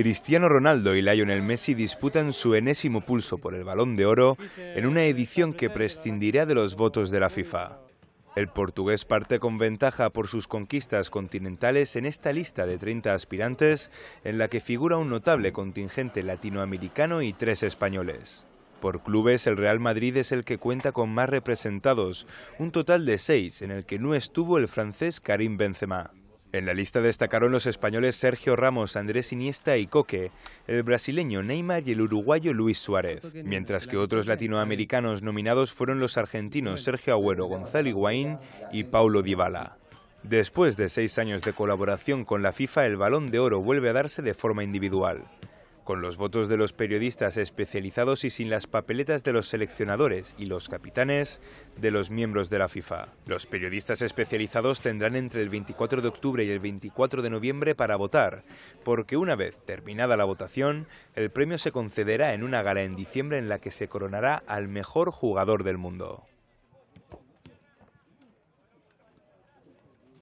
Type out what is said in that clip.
Cristiano Ronaldo y Lionel Messi disputan su enésimo pulso por el balón de oro en una edición que prescindirá de los votos de la FIFA. El portugués parte con ventaja por sus conquistas continentales en esta lista de 30 aspirantes, en la que figura un notable contingente latinoamericano y tres españoles. Por clubes, el Real Madrid es el que cuenta con más representados, un total de seis, en el que no estuvo el francés Karim Benzema. En la lista destacaron los españoles Sergio Ramos, Andrés Iniesta y Coque, el brasileño Neymar y el uruguayo Luis Suárez, mientras que otros latinoamericanos nominados fueron los argentinos Sergio Agüero, Gonzalo Higuaín y Paulo Dybala. Después de seis años de colaboración con la FIFA, el balón de oro vuelve a darse de forma individual con los votos de los periodistas especializados y sin las papeletas de los seleccionadores y los capitanes de los miembros de la FIFA. Los periodistas especializados tendrán entre el 24 de octubre y el 24 de noviembre para votar, porque una vez terminada la votación, el premio se concederá en una gala en diciembre en la que se coronará al mejor jugador del mundo.